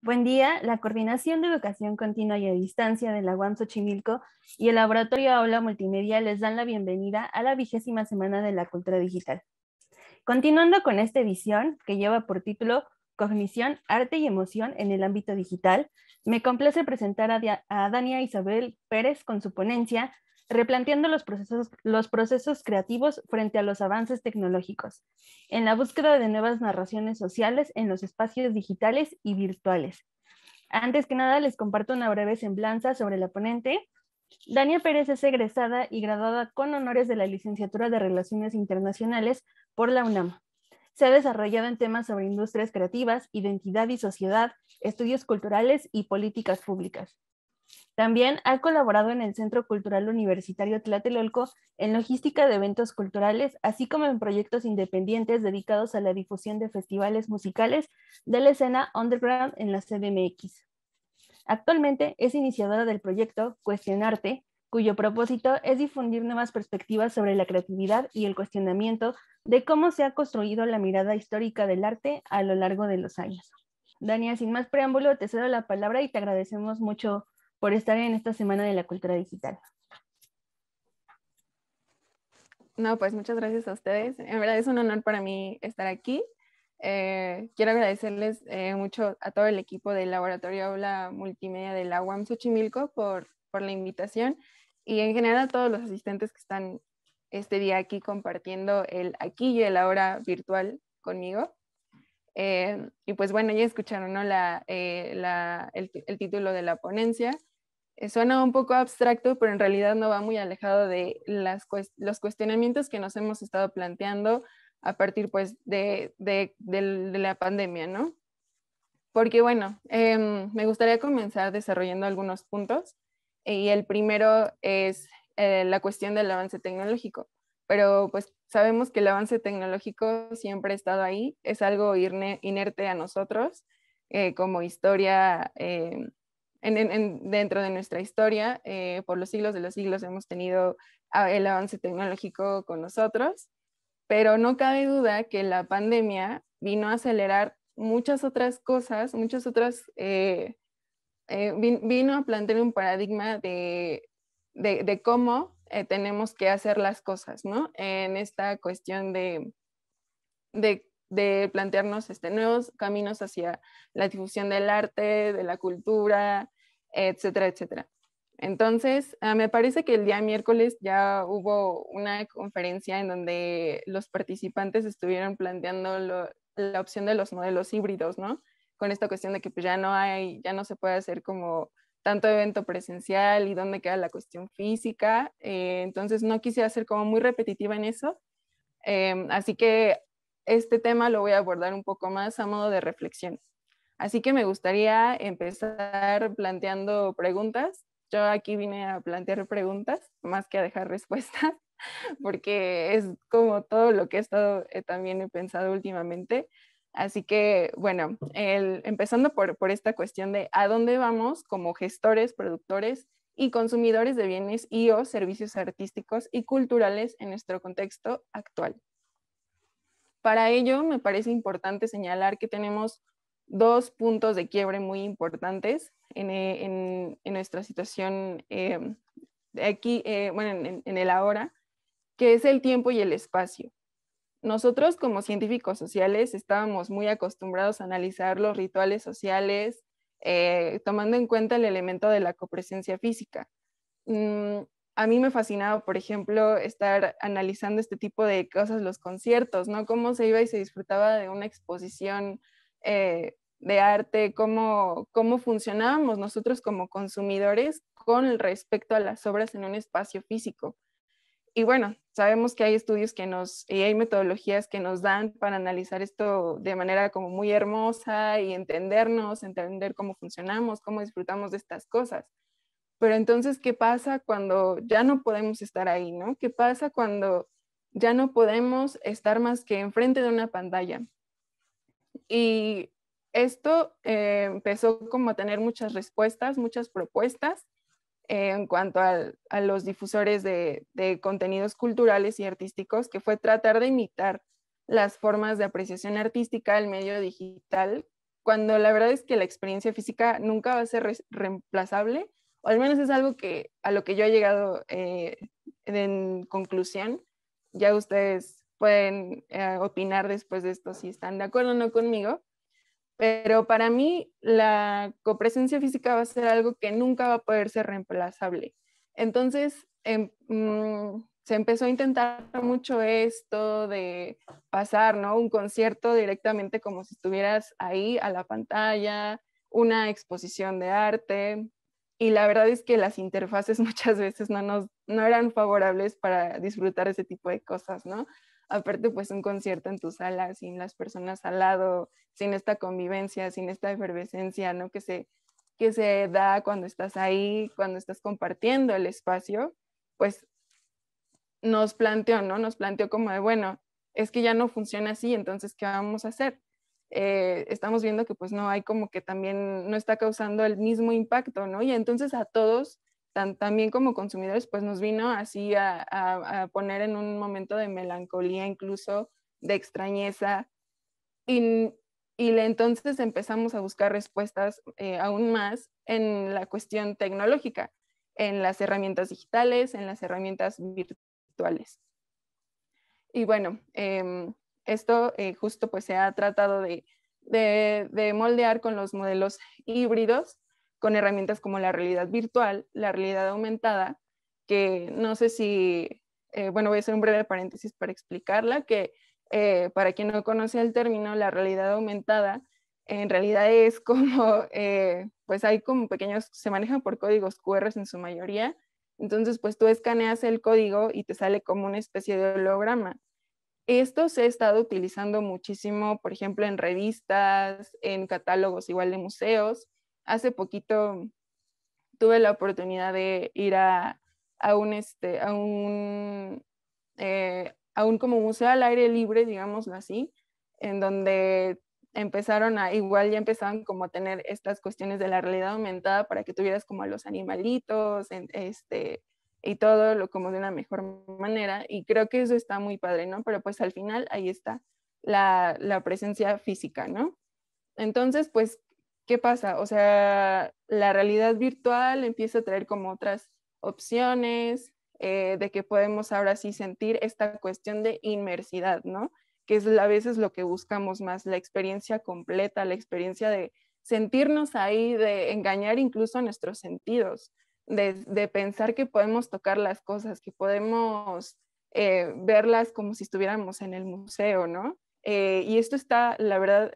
Buen día, la Coordinación de Educación Continua y a Distancia de la UAM Xochimilco y el Laboratorio Aula Multimedia les dan la bienvenida a la vigésima semana de la cultura digital. Continuando con esta edición, que lleva por título Cognición, Arte y Emoción en el ámbito digital, me complace presentar a, a Dania Isabel Pérez con su ponencia replanteando los procesos, creativos frente a los avances tecnológicos, en la búsqueda de nuevas narraciones sociales en los espacios digitales y virtuales. Antes que nada, les comparto una breve semblanza sobre la ponente. Dania Pérez es egresada y graduada con honores de la licenciatura de Relaciones Internacionales por la UNAM. Se ha desarrollado en temas sobre industrias creativas, identidad y sociedad, estudios culturales y políticas públicas. También ha colaborado en el Centro Cultural Universitario Tlatelolco en logística de eventos culturales, así como en proyectos independientes dedicados a la difusión de festivales musicales de la escena underground en la CDMX. Actualmente es iniciadora del proyecto Cuestionarte, cuyo propósito es difundir nuevas perspectivas sobre la creatividad y el cuestionamiento de cómo se ha construido la mirada histórica del arte a lo largo de los años. Dania, sin más preámbulo, te cedo la palabra y te agradecemos mucho por estar en esta Semana de la Cultura Digital. No, pues muchas gracias a ustedes. En verdad es un honor para mí estar aquí. Eh, quiero agradecerles eh, mucho a todo el equipo del Laboratorio Aula Multimedia de la UAM Xochimilco por, por la invitación y en general a todos los asistentes que están este día aquí compartiendo el aquí y el ahora virtual conmigo. Eh, y pues bueno, ya escucharon la, la, el título de la ponencia suena un poco abstracto, pero en realidad no va muy alejado de las, los cuestionamientos que nos hemos estado planteando a partir pues de, la pandemia, ¿no? Porque bueno, em, me gustaría comenzar desarrollando algunos puntos y el primero es eh, la cuestión del avance tecnológico, pero pues sabemos que el avance tecnológico siempre ha estado ahí, es algo inerte a nosotros eh, como historia em, dentro de nuestra historia, eh, por los siglos de los siglos hemos tenido ah, el avance tecnológico con nosotros, pero no cabe duda que la pandemia vino a acelerar muchas otras cosas, muchas otras, eh, eh, vino a plantear un paradigma de, de, de cómo tenemos que hacer las cosas, ¿no? En esta cuestión de, de de plantearnos este, nuevos caminos hacia la difusión del arte, de la cultura, etcétera, etcétera. Entonces, ah, me parece que el día miércoles ya hubo una conferencia en donde los participantes estuvieron planteando la opción de los modelos híbridos, ¿no? Con esta cuestión de que pues, ya no hay, ya no se puede hacer como tanto evento presencial y dónde queda la cuestión física. Eh, entonces, no quise hacer como muy repetitiva en eso. Eh, así que este tema lo voy a abordar un poco más a modo de reflexión. Así que me gustaría empezar planteando preguntas. Yo aquí vine a plantear preguntas más que a dejar respuestas, porque es como todo lo que he estado eh, también he pensado últimamente. Así que, bueno, empezando por esta cuestión de a dónde vamos como gestores, productores y consumidores de bienes y o servicios artísticos y culturales en nuestro contexto actual. Para ello, me parece importante señalar que tenemos dos puntos de quiebre muy importantes en, eh, en, nuestra situación eh, aquí, eh, bueno, en, el ahora, que es el tiempo y el espacio. Nosotros como científicos sociales estábamos muy acostumbrados a analizar los rituales sociales, eh, tomando en cuenta el elemento de la copresencia física. Mm, a mí me fascinaba, por ejemplo, estar analizando este tipo de cosas, los conciertos, ¿no? Cómo se iba y se disfrutaba de una exposición eh, de arte, cómo, cómo funcionábamos nosotros como consumidores con respecto a las obras en un espacio físico. Y bueno, sabemos que hay estudios que nos, y hay metodologías que nos dan para analizar esto de manera como muy hermosa y entendernos, entender cómo funcionamos, cómo disfrutamos de estas cosas. Pero entonces, ¿qué pasa cuando ya no podemos estar ahí, ¿no? ¿Qué pasa cuando ya no podemos estar más que enfrente de una pantalla? Y esto eh, empezó como a tener muchas respuestas, muchas propuestas eh, en cuanto a los difusores de contenidos culturales y artísticos, que fue tratar de imitar las formas de apreciación artística del medio digital, cuando la verdad es que la experiencia física nunca va a ser reemplazable al menos es algo que a lo que yo he llegado eh, en conclusión. Ya ustedes pueden eh, opinar después de esto si están de acuerdo o no conmigo, pero para mí la copresencia física va a ser algo que nunca va a poder ser reemplazable. Entonces, em, mm, se empezó a intentar mucho esto de pasar, Un concierto directamente como si estuvieras ahí a la pantalla, una exposición de arte, y la verdad es que las interfaces muchas veces no, nos, no eran favorables para disfrutar ese tipo de cosas, ¿no? Aparte, pues un concierto en tu sala, sin las personas al lado, sin esta convivencia, sin esta efervescencia, ¿no? Que se, que se da cuando estás ahí, cuando estás compartiendo el espacio, pues nos planteó, ¿no? Nos planteó como de, bueno, es que ya no funciona así, entonces, ¿qué vamos a hacer? Eh, estamos viendo que pues no hay como que también no está causando el mismo impacto, ¿no? Y entonces a todos, tan, también como consumidores, pues nos vino así a, poner en un momento de melancolía incluso, de extrañeza. Y, entonces empezamos a buscar respuestas eh, aún más en la cuestión tecnológica, en las herramientas digitales, en las herramientas virtuales. Y bueno, em, esto eh, justo pues se ha tratado de, moldear con los modelos híbridos, con herramientas como la realidad virtual, la realidad aumentada, que no sé si, eh, bueno, voy a hacer un breve paréntesis para explicarla, que eh, para quien no conoce el término, la realidad aumentada en realidad es como, pues hay como pequeños, se manejan por códigos QR en su mayoría, entonces pues tú escaneas el código y te sale como una especie de holograma esto se ha estado utilizando muchísimo, por ejemplo, en revistas, en catálogos igual de museos. Hace poquito tuve la oportunidad de ir a, un, este, a un, eh, a un como museo al aire libre, digámoslo así, en donde empezaron a, igual ya empezaban como a tener estas cuestiones de la realidad aumentada para que tuvieras como a los animalitos, este, y todo lo como de una mejor manera y creo que eso está muy padre, ¿no? Pero pues al final ahí está la, presencia física, ¿no? Entonces, pues, ¿qué pasa? O sea, la realidad virtual empieza a traer como otras opciones, eh, de que podemos ahora sí sentir esta cuestión de inmersidad, ¿no? Que es a veces lo que buscamos más, la experiencia completa, la experiencia de sentirnos ahí, de engañar incluso nuestros sentidos de, pensar que podemos tocar las cosas, que podemos eh, verlas como si estuviéramos en el museo, ¿no? Eh, y esto está, la verdad,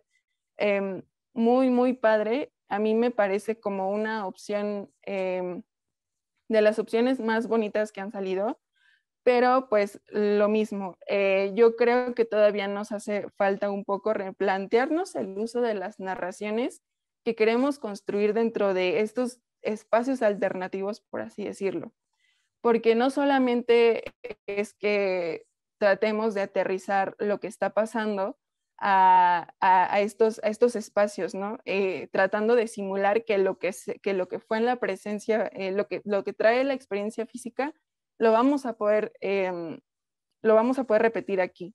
em, muy, muy padre. A mí me parece como una opción em, de las opciones más bonitas que han salido, pero pues lo mismo, eh, yo creo que todavía nos hace falta un poco replantearnos el uso de las narraciones que queremos construir dentro de estos espacios alternativos, por así decirlo. Porque no solamente es que tratemos de aterrizar lo que está pasando a, estos, a estos espacios, ¿no? Eh, tratando de simular que lo que, lo que fue en la presencia, eh, lo, que, lo que trae la experiencia física, lo vamos a poder, em, lo vamos a poder repetir aquí.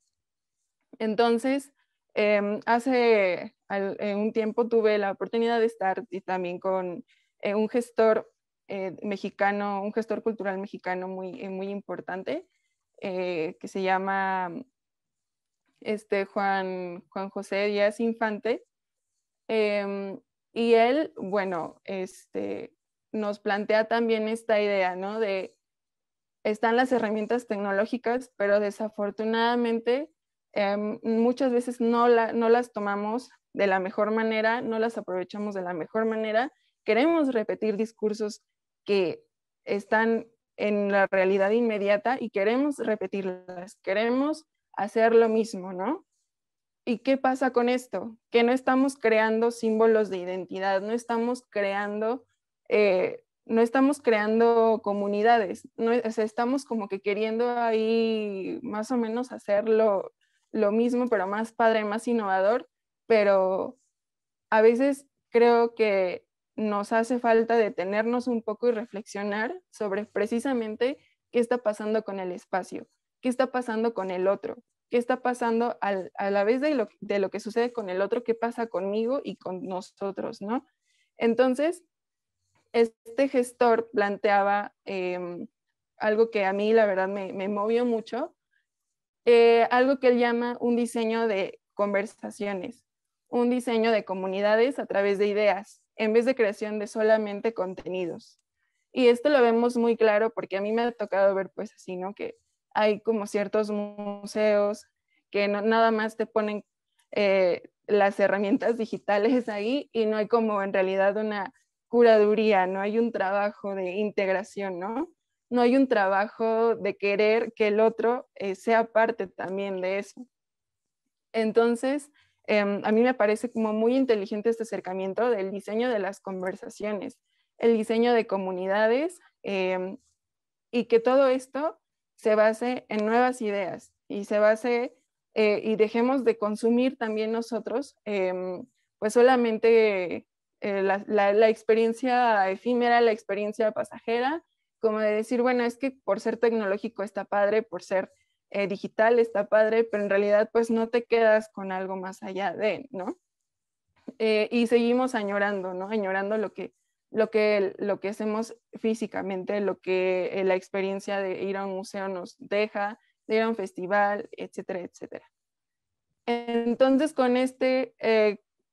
Entonces, em, hace eh, un tiempo tuve la oportunidad de estar y también con eh, un gestor eh, mexicano, un gestor cultural mexicano muy, eh, muy importante, que se llama este, Juan, José Díaz Infante. Em, y él, bueno, este, nos plantea también esta idea, ¿no? De están las herramientas tecnológicas, pero desafortunadamente em, muchas veces no, las tomamos de la mejor manera, no las aprovechamos de la mejor manera queremos repetir discursos que están en la realidad inmediata y queremos repetirlas, queremos hacer lo mismo, ¿no? ¿Y qué pasa con esto? Que no estamos creando símbolos de identidad, no estamos creando, eh, no estamos creando comunidades, no, o sea, estamos como que queriendo ahí más o menos hacer lo mismo, pero más padre, más innovador, pero a veces creo que nos hace falta detenernos un poco y reflexionar sobre precisamente qué está pasando con el espacio, qué está pasando con el otro, qué está pasando a la vez de lo, que sucede con el otro, qué pasa conmigo y con nosotros, ¿no? Entonces, este gestor planteaba em, algo que a mí la verdad me, movió mucho, eh, algo que él llama un diseño de conversaciones, un diseño de comunidades a través de ideas en vez de creación de solamente contenidos. Y esto lo vemos muy claro porque a mí me ha tocado ver pues así, ¿no? Que hay como ciertos museos que nada más te ponen eh, las herramientas digitales ahí y no hay como en realidad una curaduría, no hay un trabajo de integración, ¿no? No hay un trabajo de querer que el otro eh, sea parte también de eso. Entonces, Em, a mí me parece como muy inteligente este acercamiento del diseño de las conversaciones, el diseño de comunidades em, y que todo esto se base en nuevas ideas y se base eh, y dejemos de consumir también nosotros em, pues solamente eh, la experiencia efímera, la experiencia pasajera, como de decir, bueno, es que por ser tecnológico está padre, por ser eh, digital, está padre, pero en realidad pues no te quedas con algo más allá de, ¿no? Eh, y seguimos añorando, ¿no? Añorando lo que, lo que, lo que hacemos físicamente, lo que eh, la experiencia de ir a un museo nos deja, de ir a un festival, etcétera, etcétera. Entonces, con este,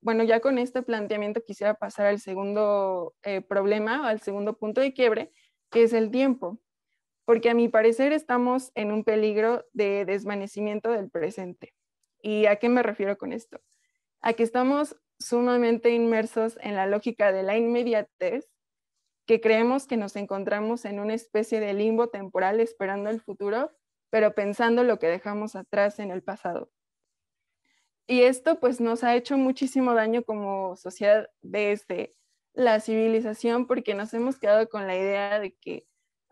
bueno, ya con este planteamiento quisiera pasar al segundo problema, al segundo punto de quiebre, que es el tiempo porque a mi parecer estamos en un peligro de desvanecimiento del presente. ¿Y a qué me refiero con esto? A que estamos sumamente inmersos en la lógica de la inmediatez, que creemos que nos encontramos en una especie de limbo temporal esperando el futuro, pero pensando lo que dejamos atrás en el pasado. Y esto pues nos ha hecho muchísimo daño como sociedad desde la civilización porque nos hemos quedado con la idea de que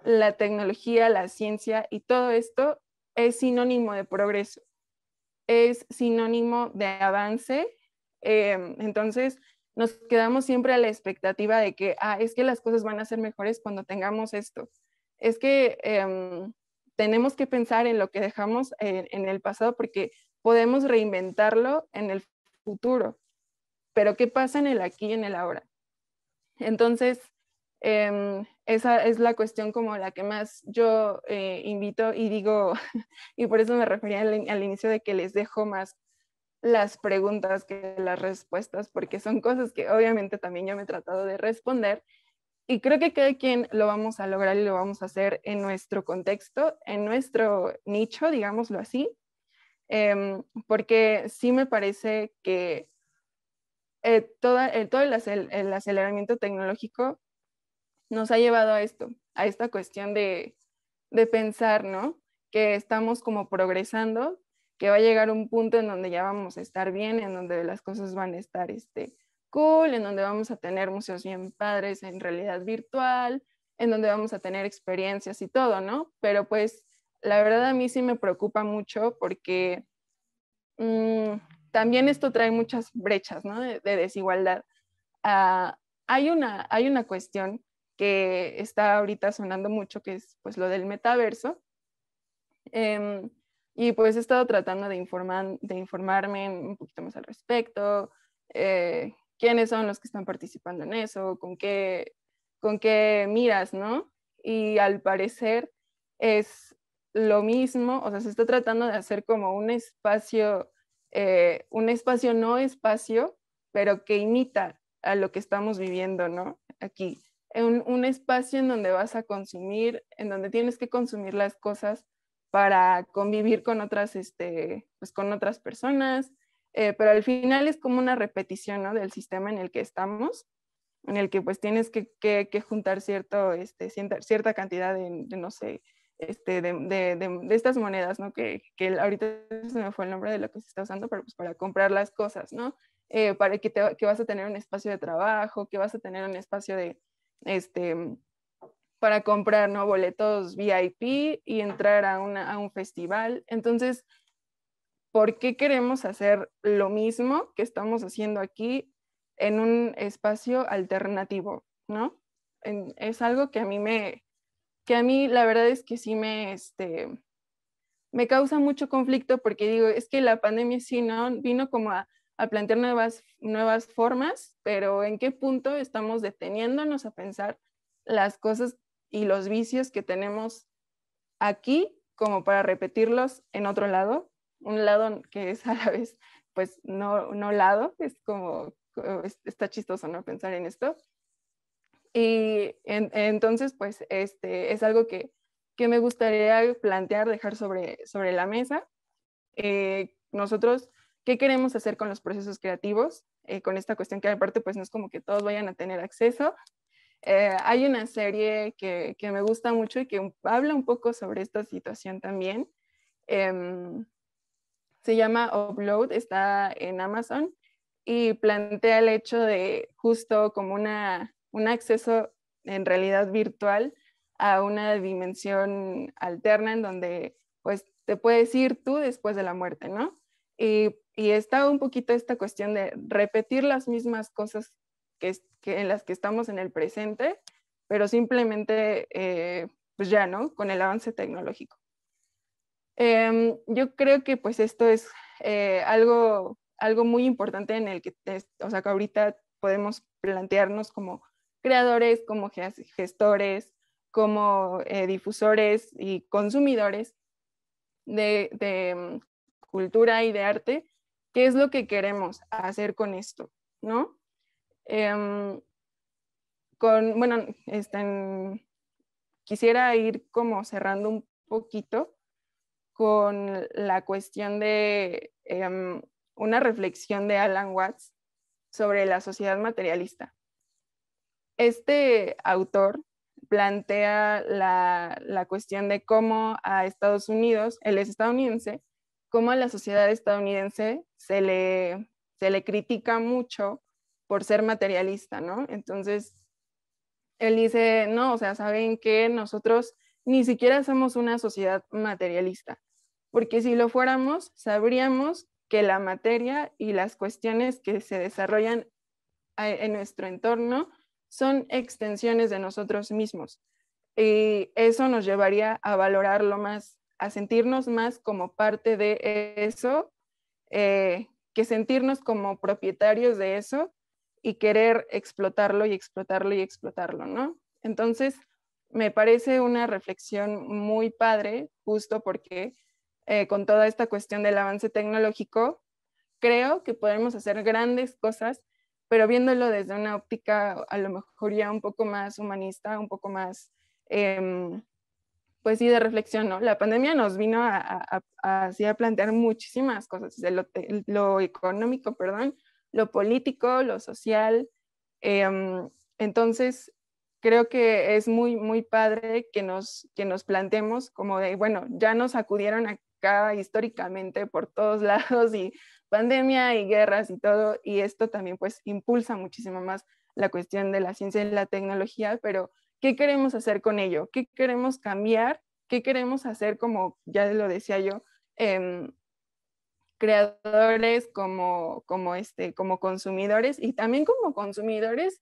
la tecnología, la ciencia y todo esto es sinónimo de progreso, es sinónimo de avance. Eh, entonces, nos quedamos siempre a la expectativa de que, ah, es que las cosas van a ser mejores cuando tengamos esto. Es que em, tenemos que pensar en lo que dejamos en, el pasado porque podemos reinventarlo en el futuro. Pero ¿qué pasa en el aquí y en el ahora? Entonces, em, esa es la cuestión como la que más yo eh, invito y digo, y por eso me refería al, inicio de que les dejo más las preguntas que las respuestas, porque son cosas que obviamente también yo me he tratado de responder y creo que cada quien lo vamos a lograr y lo vamos a hacer en nuestro contexto, en nuestro nicho, digámoslo así, em, porque sí me parece que eh, eh todo el aceleramiento tecnológico nos ha llevado a esto, a esta cuestión de, pensar, ¿no? Que estamos como progresando, que va a llegar un punto en donde ya vamos a estar bien, en donde las cosas van a estar este, cool, en donde vamos a tener museos bien padres en realidad virtual, en donde vamos a tener experiencias y todo, ¿no? Pero pues la verdad a mí sí me preocupa mucho porque mm, también esto trae muchas brechas, ¿no? De, desigualdad. Ah, hay, una, hay una cuestión que está ahorita sonando mucho, que es pues lo del metaverso. Em, y pues he estado tratando de, informar, de informarme un poquito más al respecto, eh, quiénes son los que están participando en eso, con qué, con qué miras, ¿no? Y al parecer es lo mismo, o sea, se está tratando de hacer como un espacio, eh, un espacio no espacio, pero que imita a lo que estamos viviendo, ¿no? Aquí un, un espacio en donde vas a consumir, en donde tienes que consumir las cosas para convivir con otras, este, pues con otras personas, eh, pero al final es como una repetición ¿no? del sistema en el que estamos, en el que pues tienes que, que, que juntar cierto, este, cierta, cierta cantidad de, no sé, este, de, de, de estas monedas, ¿no? Que, que, ahorita se me fue el nombre de lo que se está usando, pero pues para comprar las cosas, ¿no? Eh, para que, te, que vas a tener un espacio de trabajo, que vas a tener un espacio de, este, para comprar ¿no? boletos VIP y entrar a, un festival. Entonces, ¿por qué queremos hacer lo mismo que estamos haciendo aquí en un espacio alternativo? ¿no? es algo que a mí me, que a mí la verdad es que sí me, este, me causa mucho conflicto porque digo, es que la pandemia sí, ¿no? Vino como a a plantear nuevas, nuevas formas, pero en qué punto estamos deteniéndonos a pensar las cosas y los vicios que tenemos aquí como para repetirlos en otro lado, un lado que es a la vez, pues no, no lado, es como, está chistoso no pensar en esto. Y entonces, pues este es algo que, me gustaría plantear, dejar sobre, sobre la mesa. Eh, nosotros qué queremos hacer con los procesos creativos, eh, con esta cuestión que aparte pues no es como que todos vayan a tener acceso. Eh, hay una serie que, que, me gusta mucho y que habla un poco sobre esta situación también. Em, se llama Upload, está en Amazon y plantea el hecho de justo como una, un acceso en realidad virtual a una dimensión alterna en donde pues te puedes ir tú después de la muerte, ¿no? Y y está un poquito esta cuestión de repetir las mismas cosas que, en las que estamos en el presente, pero simplemente, eh, pues ya, ¿no? Con el avance tecnológico. Em, yo creo que pues esto es eh, algo, algo muy importante en el que, o sea, que ahorita podemos plantearnos como creadores, como gestores, como eh, difusores y consumidores de, mm, cultura y de arte, ¿Qué es lo que queremos hacer con esto? ¿No? Em, con, bueno, este, quisiera ir como cerrando un poquito con la cuestión de em, una reflexión de Alan Watts sobre la sociedad materialista. Este autor plantea la, la, cuestión de cómo a Estados Unidos, él es estadounidense, cómo a la sociedad estadounidense se le, se le critica mucho por ser materialista, ¿no? Entonces, él dice, no, o sea, saben que nosotros ni siquiera somos una sociedad materialista, porque si lo fuéramos, sabríamos que la materia y las cuestiones que se desarrollan en nuestro entorno son extensiones de nosotros mismos. Y eso nos llevaría a valorarlo más, a sentirnos más como parte de eso, eh, que sentirnos como propietarios de eso y querer explotarlo y explotarlo y explotarlo, ¿no? Entonces, me parece una reflexión muy padre, justo porque eh, con toda esta cuestión del avance tecnológico, creo que podemos hacer grandes cosas, pero viéndolo desde una óptica a lo mejor ya un poco más humanista, un poco más em, pues sí, de reflexión, ¿no? La pandemia nos vino a, a, así a plantear muchísimas cosas, lo, económico, perdón, lo político, lo social. Em, entonces, creo que es muy, muy padre que nos, que nos planteemos como de, bueno, ya nos acudieron acá históricamente por todos lados y pandemia y guerras y todo, y esto también pues impulsa muchísimo más la cuestión de la ciencia y la tecnología, pero ¿Qué queremos hacer con ello? ¿Qué queremos cambiar? ¿Qué queremos hacer como, ya lo decía yo, em, creadores, como, como, este, como consumidores y también como consumidores?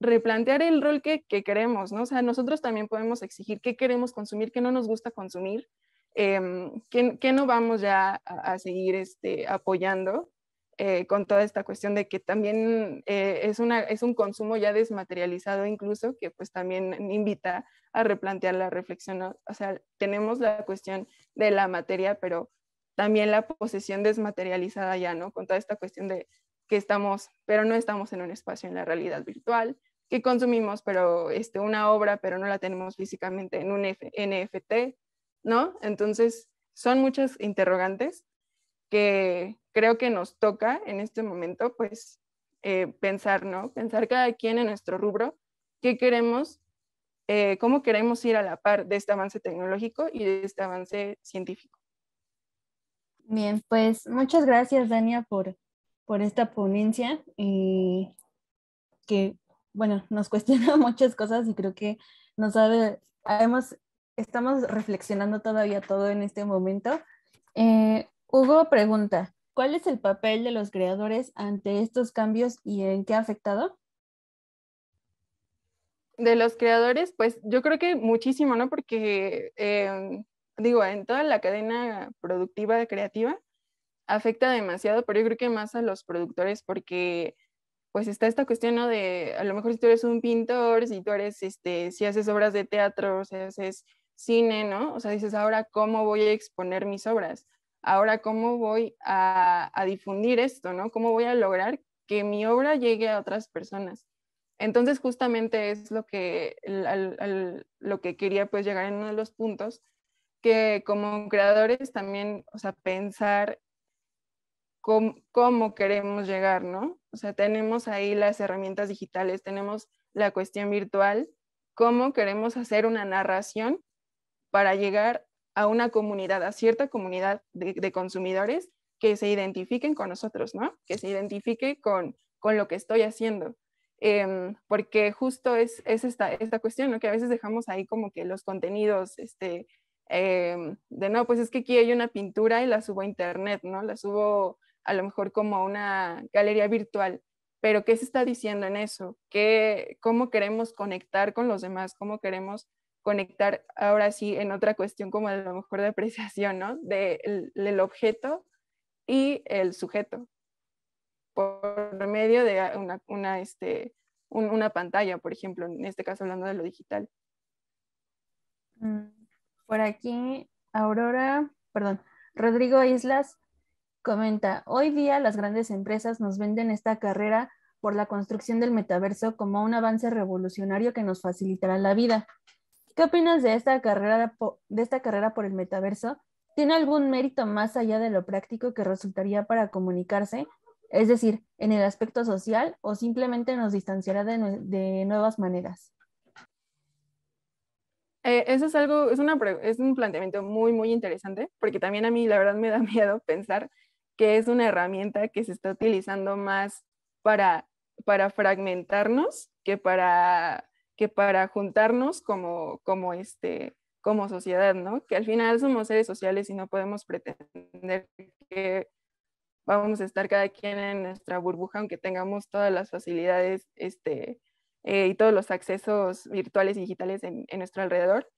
replantear el rol que, queremos, ¿no? O sea, nosotros también podemos exigir qué queremos consumir, qué no nos gusta consumir, em, qué, no vamos ya a, seguir este, apoyando eh, con toda esta cuestión de que también eh, es, un consumo ya desmaterializado incluso, que pues también invita a replantear la reflexión. O sea, tenemos la cuestión de la materia, pero también la posesión desmaterializada ya, ¿no? Con toda esta cuestión de que estamos, pero no estamos en un espacio en la realidad virtual, que consumimos, pero este, una obra, pero no la tenemos físicamente en un NFT, ¿no? Entonces, son muchas interrogantes que creo que nos toca en este momento, pues eh, pensar, ¿no? Pensar cada quien en nuestro rubro, qué queremos, eh, cómo queremos ir a la par de este avance tecnológico y de este avance científico. Bien, pues muchas gracias, Dania, por, por esta ponencia y que, bueno, nos cuestiona muchas cosas y creo que nos sabe, hemos, estamos reflexionando todavía todo en este momento. Eh, Hugo pregunta, ¿cuál es el papel de los creadores ante estos cambios y en qué ha afectado? De los creadores, pues yo creo que muchísimo, ¿no? Porque, em, digo, en toda la cadena productiva creativa afecta demasiado, pero yo creo que más a los productores porque pues está esta cuestión ¿no? de a lo mejor si tú eres un pintor, si tú eres, este, si haces obras de teatro, si haces cine, ¿no? O sea, dices, ahora, ¿cómo voy a exponer mis obras? ahora cómo voy a, difundir esto, ¿no? ¿Cómo voy a lograr que mi obra llegue a otras personas? Entonces, justamente es lo que, lo que quería pues llegar en uno de los puntos, que como creadores también, o sea, pensar cómo, cómo queremos llegar, ¿no? O sea, tenemos ahí las herramientas digitales, tenemos la cuestión virtual, cómo queremos hacer una narración para llegar a una comunidad, a cierta comunidad de, consumidores que se identifiquen con nosotros, ¿no? Que se identifique con, con lo que estoy haciendo. Em, porque justo es, esta, cuestión, ¿no? Que a veces dejamos ahí como que los contenidos, este, em, de no, pues es que aquí hay una pintura y la subo a internet, ¿no? La subo a lo mejor como a una galería virtual, pero ¿qué se está diciendo en eso? ¿Qué, ¿Cómo queremos conectar con los demás? ¿Cómo queremos conectar ahora sí en otra cuestión como a lo mejor de apreciación, ¿no? Del objeto y el sujeto por medio de una, este, una pantalla, por ejemplo, en este caso hablando de lo digital. Mm, por aquí, Aurora, perdón, Rodrigo Islas comenta, hoy día las grandes empresas nos venden esta carrera por la construcción del metaverso como un avance revolucionario que nos facilitará la vida. ¿Qué opinas de esta carrera, de esta carrera por el metaverso? ¿Tiene algún mérito más allá de lo práctico que resultaría para comunicarse? Es decir, en el aspecto social o simplemente nos distanciará de, nuevas maneras? Eh, eso es algo, es, es un planteamiento muy, muy interesante, porque también a mí la verdad me da miedo pensar que es una herramienta que se está utilizando más para, para fragmentarnos que para que para juntarnos como, como, este, como sociedad, ¿no? Que al final somos seres sociales y no podemos pretender que vamos a estar cada quien en nuestra burbuja, aunque tengamos todas las facilidades este, eh, y todos los accesos virtuales y digitales en, nuestro alrededor.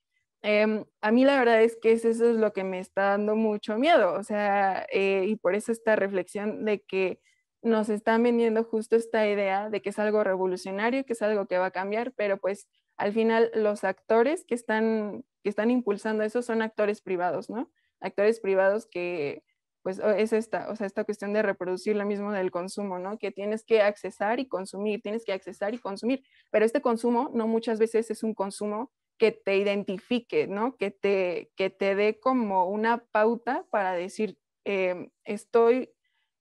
Em, a mí la verdad es que eso es lo que me está dando mucho miedo, o sea, eh, y por eso esta reflexión de que nos están vendiendo justo esta idea de que es algo revolucionario, que es algo que va a cambiar, pero pues al final los actores que están, que están impulsando eso son actores privados, ¿no? Actores privados que pues es esta, o sea, esta cuestión de reproducir lo mismo del consumo, ¿no? Que tienes que accesar y consumir, tienes que accesar y consumir, pero este consumo no muchas veces es un consumo que te identifique, ¿no? Que te, que te dé como una pauta para decir, em, estoy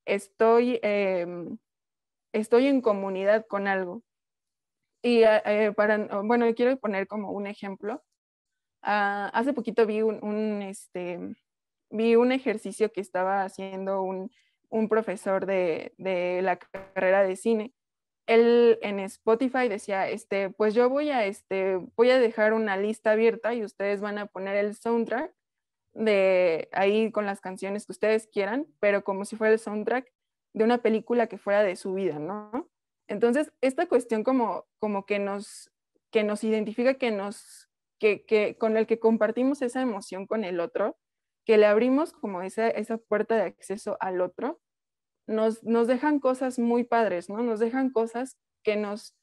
estoy, em, estoy en comunidad con algo. Y eh, eh, para, bueno, quiero poner como un ejemplo. Ah, hace poquito vi un, este, vi un ejercicio que estaba haciendo un, profesor de, la carrera de cine. Él en Spotify decía, este, pues yo voy a, este, voy a dejar una lista abierta y ustedes van a poner el soundtrack de ahí con las canciones que ustedes quieran, pero como si fuera el soundtrack de una película que fuera de su vida, ¿no? Entonces, esta cuestión como, como que, nos, que nos identifica, que nos, que, que con el que compartimos esa emoción con el otro, que le abrimos como esa, esa puerta de acceso al otro, nos, nos dejan cosas muy padres, ¿no? Nos dejan cosas que nos,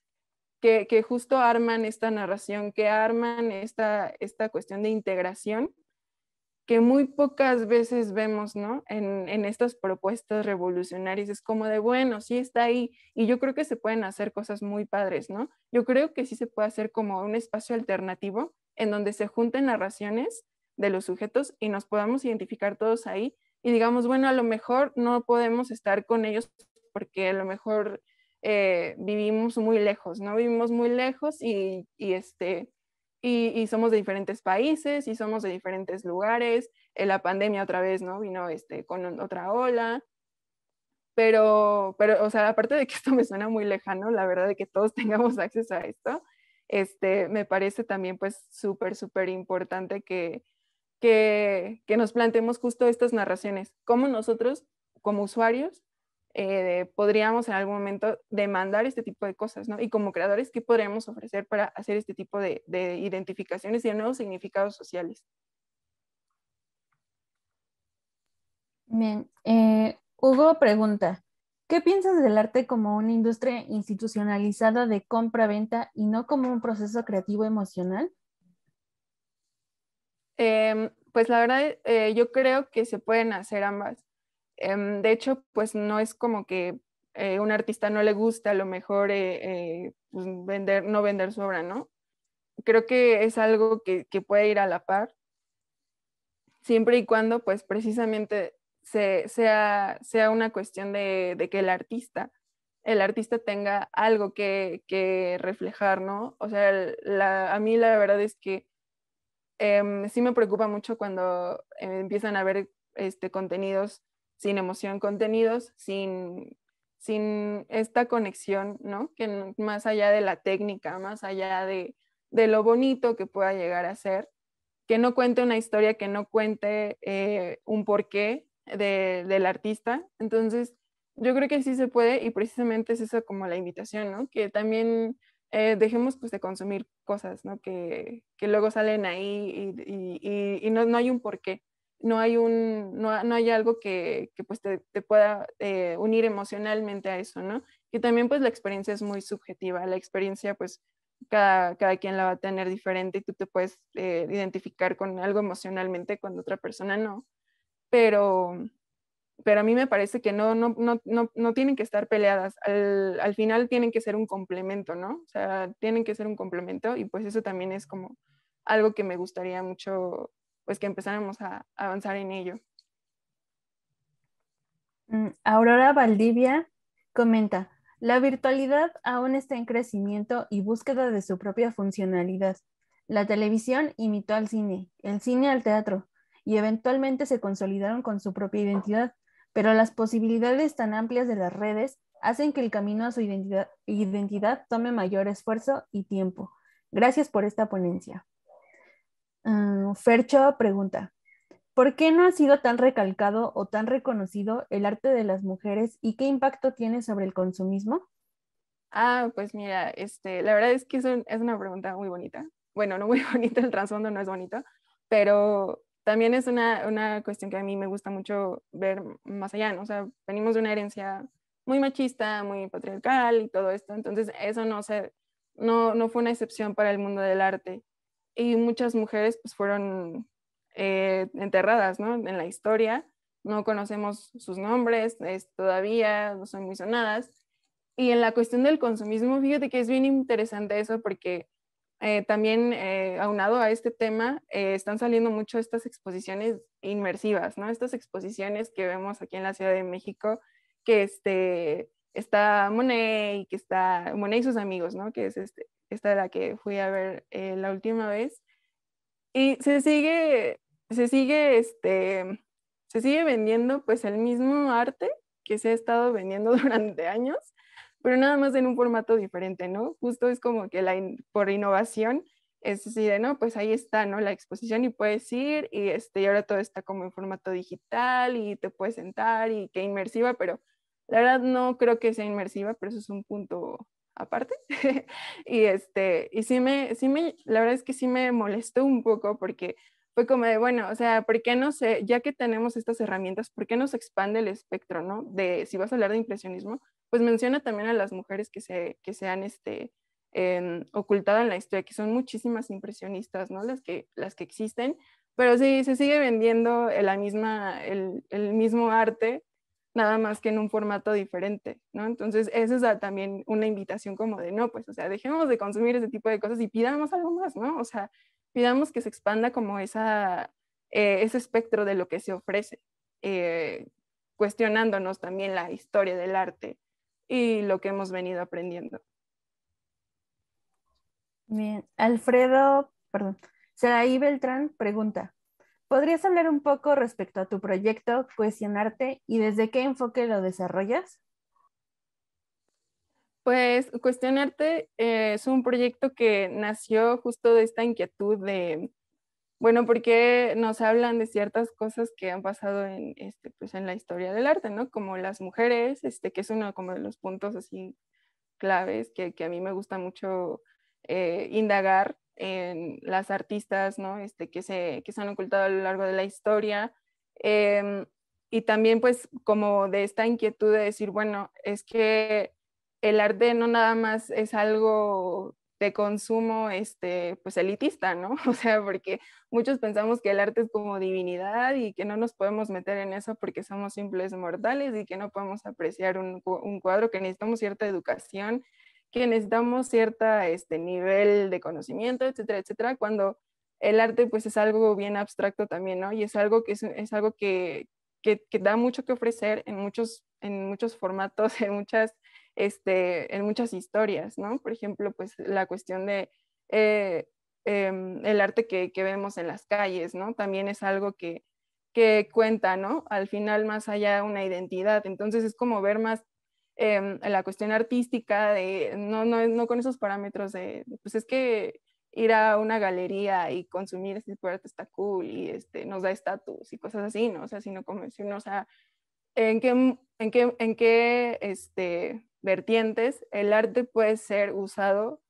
que, que justo arman esta narración, que arman esta, esta cuestión de integración que muy pocas veces vemos, ¿no? En, estas propuestas revolucionarias, es como de, bueno, sí está ahí, y yo creo que se pueden hacer cosas muy padres, ¿no? Yo creo que sí se puede hacer como un espacio alternativo en donde se junten narraciones de los sujetos y nos podamos identificar todos ahí y digamos, bueno, a lo mejor no podemos estar con ellos porque a lo mejor eh, vivimos muy lejos, ¿no? Vivimos muy lejos y este, y, somos de diferentes países y somos de diferentes lugares. En eh, la pandemia otra vez, ¿no? Vino este, con otra ola. Pero, pero, o sea, aparte de que esto me suena muy lejano, la verdad de que todos tengamos acceso a esto, este, me parece también pues súper, súper importante que, que, que nos planteemos justo estas narraciones, cómo nosotros como usuarios eh, podríamos en algún momento demandar este tipo de cosas, ¿no? Y como creadores, ¿qué podríamos ofrecer para hacer este tipo de, identificaciones y de nuevos significados sociales? Bien, eh, Hugo pregunta, ¿qué piensas del arte como una industria institucionalizada de compra-venta y no como un proceso creativo emocional? Em, pues la verdad, eh, yo creo que se pueden hacer ambas. Em, de hecho, pues no es como que eh, un artista no le gusta a lo mejor eh, eh, pues, vender, no vender su obra, ¿no? Creo que es algo que, puede ir a la par, siempre y cuando pues precisamente sea, una cuestión de, que el artista, el artista tenga algo que, que reflejar, ¿no? O sea, a mí la verdad es que em, sí me preocupa mucho cuando empiezan a ver este, contenidos sin emoción contenidos, sin, sin esta conexión, ¿no? Que más allá de la técnica, más allá de, lo bonito que pueda llegar a ser, que no cuente una historia, que no cuente eh, un porqué de, del artista. Entonces, yo creo que sí se puede y precisamente es eso como la invitación, ¿no? Que también eh, dejemos pues de consumir cosas, ¿no? Que, luego salen ahí y, no, no, hay un porqué no hay, un, no, hay algo que, pues te, pueda eh, unir emocionalmente a eso, ¿no? que también pues la experiencia es muy subjetiva, la experiencia pues cada, cada quien la va a tener diferente y tú te puedes eh, identificar con algo emocionalmente cuando otra persona no, pero, pero a mí me parece que no, no, no, tienen que estar peleadas, al, al, final tienen que ser un complemento, ¿no? O sea, tienen que ser un complemento y pues eso también es como algo que me gustaría mucho pues que empezáramos a avanzar en ello. Mm, Aurora Valdivia comenta, la virtualidad aún está en crecimiento y búsqueda de su propia funcionalidad. La televisión imitó al cine, el cine al teatro, y eventualmente se consolidaron con su propia identidad, pero las posibilidades tan amplias de las redes hacen que el camino a su identidad, identidad tome mayor esfuerzo y tiempo. Gracias por esta ponencia. Mm, Fercho pregunta, ¿por qué no ha sido tan recalcado o tan reconocido el arte de las mujeres y qué impacto tiene sobre el consumismo? Ah, pues mira, este, la verdad es que es, una pregunta muy bonita. Bueno, no muy bonita, el trasfondo no es bonito, pero también es una, cuestión que a mí me gusta mucho ver más allá, ¿no? O sea, venimos de una herencia muy machista, muy patriarcal y todo esto, entonces eso no, no, no fue una excepción para el mundo del arte y muchas mujeres pues fueron eh, enterradas ¿no? en la historia, no conocemos sus nombres es, todavía, no son muy sonadas. Y en la cuestión del consumismo, fíjate que es bien interesante eso porque eh, también eh, aunado a este tema, están saliendo mucho estas exposiciones inmersivas, ¿no? Estas exposiciones que vemos aquí en la Ciudad de México, que este, está Monet, que está Monet y sus amigos, ¿no? Que es este, esta de la que fui a ver eh, la última vez. Y se sigue, se sigue, este, se sigue vendiendo pues el mismo arte que se ha estado vendiendo durante años, pero nada más en un formato diferente, ¿no? Justo es como que la por innovación es decir, no, pues ahí está, ¿no? La exposición y puedes ir y, este, y ahora todo está como en formato digital y te puedes sentar y qué inmersiva, pero la verdad no creo que sea inmersiva, pero eso es un punto aparte. y este, y sí me, sí me, la verdad es que sí me molestó un poco porque fue como de, bueno, o sea, ¿por qué no sé, ya que tenemos estas herramientas, ¿por qué no se expande el espectro, no? De, si vas a hablar de impresionismo, pues menciona también a las mujeres que se, que han este, em, ocultado en la historia, que son muchísimas impresionistas, ¿no? Las que, las que existen, pero sí, se sigue vendiendo la misma, el, el mismo arte nada más que en un formato diferente, ¿no? Entonces, esa es también una invitación como de, no, pues, o sea, dejemos de consumir ese tipo de cosas y pidamos algo más, ¿no? O sea, pidamos que se expanda como esa, eh, ese espectro de lo que se ofrece, eh, cuestionándonos también la historia del arte y lo que hemos venido aprendiendo. Bien, Alfredo, perdón, Saraí Beltrán pregunta, ¿Podrías hablar un poco respecto a tu proyecto, Cuestionarte, y desde qué enfoque lo desarrollas? Pues Cuestionarte eh, es un proyecto que nació justo de esta inquietud de, bueno, porque nos hablan de ciertas cosas que han pasado en, este, pues, en la historia del arte, ¿no? Como las mujeres, este, que es uno como de los puntos así claves que, a mí me gusta mucho eh, indagar en las artistas ¿no? este, que, se, han ocultado a lo largo de la historia. Em, y también pues como de esta inquietud de decir, bueno, es que el arte no nada más es algo de consumo este, pues elitista, ¿no? O sea, porque muchos pensamos que el arte es como divinidad y que no nos podemos meter en eso porque somos simples mortales y que no podemos apreciar un cuadro, que necesitamos cierta educación que necesitamos cierto este, nivel de conocimiento, etcétera, etcétera, cuando el arte pues es algo bien abstracto también, ¿no? Y es algo que, es, algo que, que, que, da mucho que ofrecer en muchos, en muchos formatos, en muchas, este, en muchas historias, ¿no? Por ejemplo, pues la cuestión de eh, em, el arte que, que, vemos en las calles, ¿no? También es algo que, que cuenta, ¿no? Al final, más allá de una identidad. Entonces es como ver más Em, la cuestión artística, de, no, con esos parámetros de, pues es que ir a una galería y consumir este tipo de arte está cool y este, nos da estatus y cosas así, ¿no? O sea, sino como decir sea, ¿en qué, en qué, este, vertientes el arte puede ser usado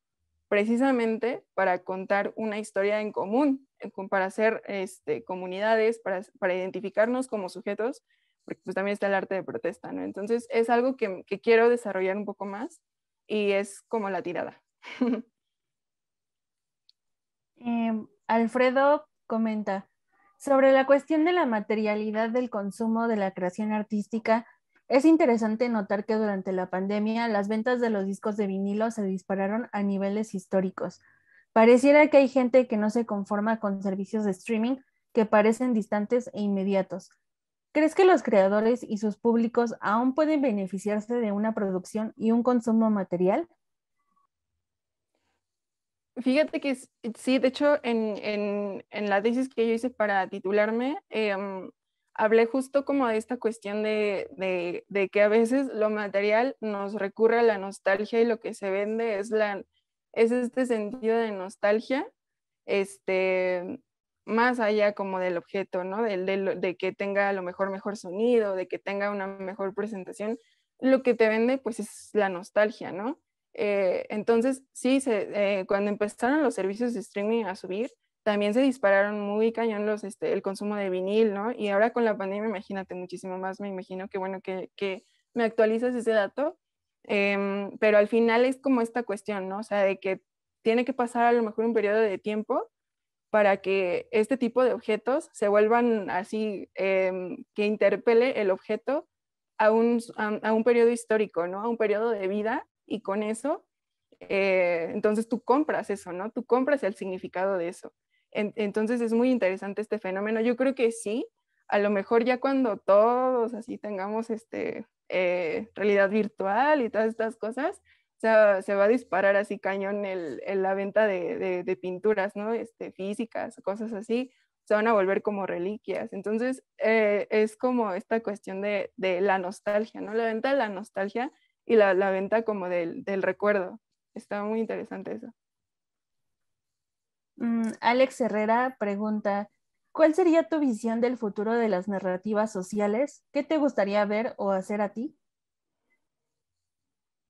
precisamente para contar una historia en común, para hacer este, comunidades, para identificarnos como sujetos porque pues también está el arte de protesta, ¿no? Entonces es algo que, quiero desarrollar un poco más y es como la tirada. Em, Alfredo comenta, sobre la cuestión de la materialidad del consumo de la creación artística, es interesante notar que durante la pandemia las ventas de los discos de vinilo se dispararon a niveles históricos. Pareciera que hay gente que no se conforma con servicios de streaming que parecen distantes e inmediatos, ¿Crees que los creadores y sus públicos aún pueden beneficiarse de una producción y un consumo material? Fíjate que sí, de hecho, en, la tesis que yo hice para titularme, em, hablé justo como de esta cuestión de, que a veces lo material nos recurre a la nostalgia y lo que se vende es, la, es este sentido de nostalgia. Este, más allá como del objeto, ¿no? De, de, de, que tenga a lo mejor mejor sonido, de que tenga una mejor presentación, lo que te vende pues es la nostalgia, ¿no? Eh, entonces, sí, se, eh, cuando empezaron los servicios de streaming a subir, también se dispararon muy cañón este, el consumo de vinil, ¿no? Y ahora con la pandemia, imagínate muchísimo más, me imagino que bueno que, me actualizas ese dato, em, pero al final es como esta cuestión, ¿no? O sea, de que tiene que pasar a lo mejor un periodo de tiempo para que este tipo de objetos se vuelvan así, em, que interpele el objeto a un, a, un, periodo histórico, ¿no? A un periodo de vida y con eso, eh, entonces tú compras eso, ¿no? Tú compras el significado de eso. entonces es muy interesante este fenómeno. Yo creo que sí, a lo mejor ya cuando todos así tengamos este, eh, realidad virtual y todas estas cosas, se va a disparar así cañón el, la venta de, pinturas, ¿no? Este, físicas, cosas así, se van a volver como reliquias. Entonces, eh, es como esta cuestión de, la nostalgia, ¿no? La venta de la nostalgia y la, venta como del, recuerdo. Está muy interesante eso. Mm, Alex Herrera pregunta, ¿cuál sería tu visión del futuro de las narrativas sociales? ¿Qué te gustaría ver o hacer a ti?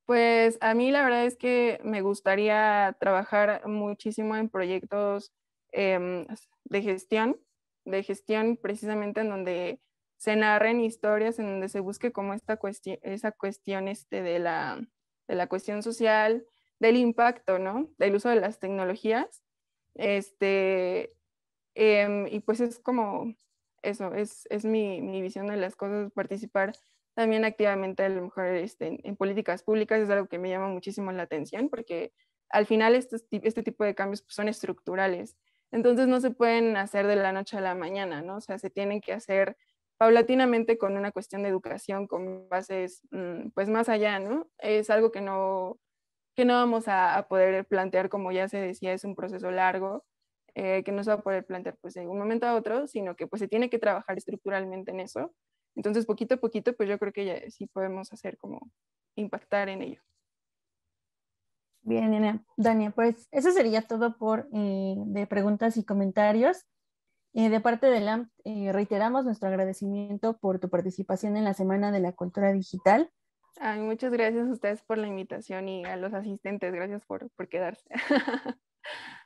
Pues a mí la verdad es que me gustaría trabajar muchísimo en proyectos em, de gestión, de gestión precisamente en donde se narren historias, en donde se busque como esta cuestión, esa cuestión este, de, la, cuestión social, del impacto, ¿no? Del uso de las tecnologías. Este, em, y pues es como eso, es, mi, mi, visión de las cosas, participar también activamente a lo mejor este, en, políticas públicas es algo que me llama muchísimo la atención porque al final este tipo de cambios pues, son estructurales. Entonces no se pueden hacer de la noche a la mañana, ¿no? O sea, se tienen que hacer paulatinamente con una cuestión de educación, con bases mm, pues más allá, ¿no? Es algo que no, que no vamos a, poder plantear, como ya se decía, es un proceso largo, eh, que no se va a poder plantear pues de un momento a otro, sino que pues se tiene que trabajar estructuralmente en eso entonces, poquito a poquito, pues yo creo que ya sí podemos hacer como impactar en ello. Bien, Dania, pues eso sería todo por eh, de preguntas y comentarios. Eh, de parte de la eh, reiteramos nuestro agradecimiento por tu participación en la Semana de la Cultura Digital. Ay, muchas gracias a ustedes por la invitación y a los asistentes, gracias por, por quedarse.